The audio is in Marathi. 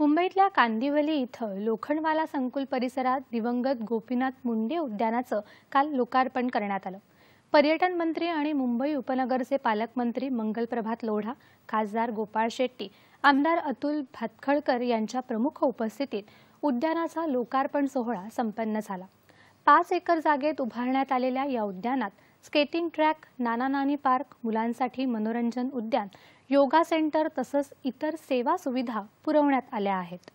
मुंबईतल्या कांदिवली इथं लोखंडवाला संकुल परिसरात दिवंगत गोपीनाथ मुंडे उद्यानाचं काल लोकार्पण करण्यात आलं पर्यटन मंत्री आणि मुंबई उपनगरचे पालकमंत्री मंगलप्रभात लोढा खासदार गोपाळ शेट्टी आमदार अतुल भातखळकर यांच्या प्रमुख उपस्थितीत उद्यानाचा लोकार्पण सोहळा संपन्न झाला पाच एकर जागेत उभारण्यात आलेल्या या उद्यानात स्केटिंग ट्रॅक नाना नानी पार्क मुलांसाठी मनोरंजन उद्यान योगा सेंटर तसंच इतर सेवा सुविधा पुरवण्यात आल्या आहेत